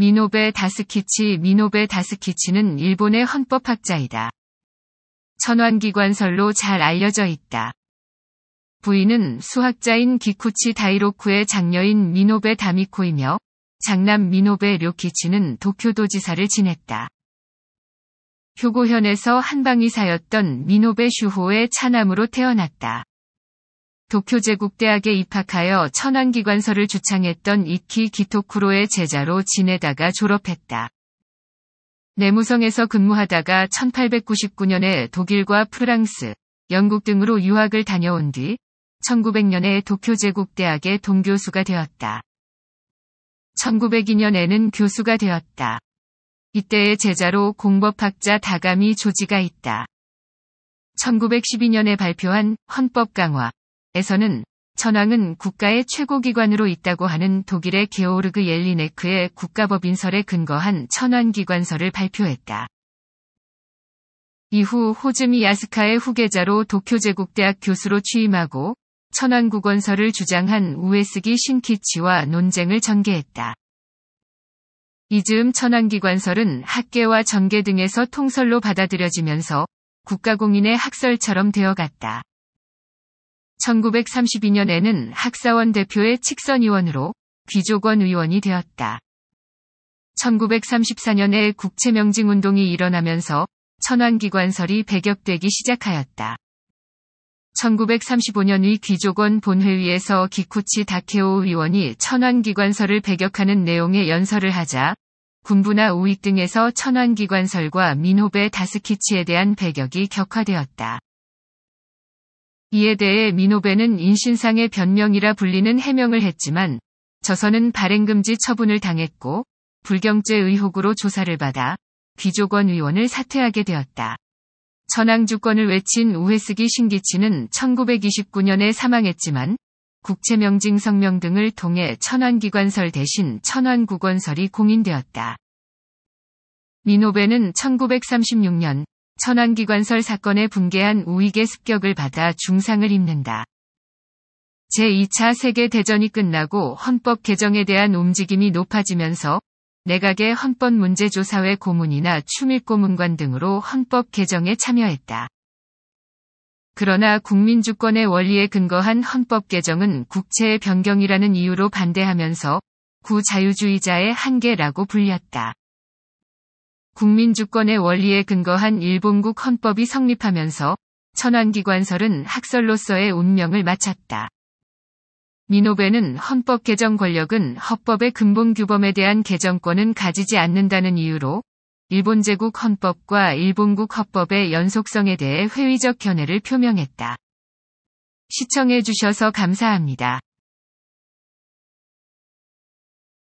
미노베 다스키치 미노베 다스키치는 일본의 헌법학자이다. 천환기관설로잘 알려져 있다. 부인은 수학자인 기쿠치 다이로쿠의 장녀인 미노베 다미코이며 장남 미노베 료키치는 도쿄도지사를 지냈다. 효고현에서 한방이사였던 미노베 슈호의 차남으로 태어났다. 도쿄제국대학에 입학하여 천황기관서를 주창했던 이키 기토쿠로의 제자로 지내다가 졸업했다. 내무성에서 근무하다가 1899년에 독일과 프랑스, 영국 등으로 유학을 다녀온 뒤 1900년에 도쿄제국대학의 동교수가 되었다. 1902년에는 교수가 되었다. 이때의 제자로 공법학자 다가미 조지가 있다. 1912년에 발표한 헌법 강화, 에서는 천황은 국가의 최고기관으로 있다고 하는 독일의 게오르그 옐리네크의 국가법인설에 근거한 천황기관설을 발표했다. 이후 호즈미 야스카의 후계자로 도쿄제국대학 교수로 취임하고 천황국원설을 주장한 우에스기 신키치와 논쟁을 전개했다. 이즈음 천황기관설은 학계와 전계 등에서 통설로 받아들여지면서 국가공인의 학설처럼 되어갔다. 1932년에는 학사원 대표의 직선위원으로 귀족원 의원이 되었다. 1934년에 국채명징운동이 일어나면서 천황기관설이 배격되기 시작하였다. 1935년의 귀족원 본회의에서 기쿠치 다케오 의원이 천황기관설을 배격하는 내용의 연설을 하자 군부나 우익 등에서 천황기관설과 민호배 다스키치에 대한 배격이 격화되었다. 이에 대해 미노베는 인신상의 변명이라 불리는 해명을 했지만 저서는 발행금지 처분을 당했고 불경죄 의혹으로 조사를 받아 귀족원 의원을 사퇴하게 되었다. 천황주권을 외친 우회쓰기 신기치는 1929년에 사망했지만 국채명징 성명 등을 통해 천황기관설 대신 천황국원설이 공인되었다. 미노베는 1936년 천안기관설 사건에 붕괴한 우익의 습격을 받아 중상을 입는다. 제2차 세계대전이 끝나고 헌법 개정에 대한 움직임이 높아지면서 내각의 헌법 문제조사회 고문이나 추밀고문관 등으로 헌법 개정에 참여했다. 그러나 국민주권의 원리에 근거한 헌법 개정은 국채의 변경이라는 이유로 반대하면서 구자유주의자의 한계라고 불렸다. 국민주권의 원리에 근거한 일본국 헌법이 성립하면서 천황기관설은 학설로서의 운명을 마쳤다. 미노베는 헌법 개정 권력은 헌법의 근본 규범에 대한 개정권은 가지지 않는다는 이유로 일본 제국 헌법과 일본국 헌법의 연속성에 대해 회의적 견해를 표명했다. 시청해 주셔서 감사합니다.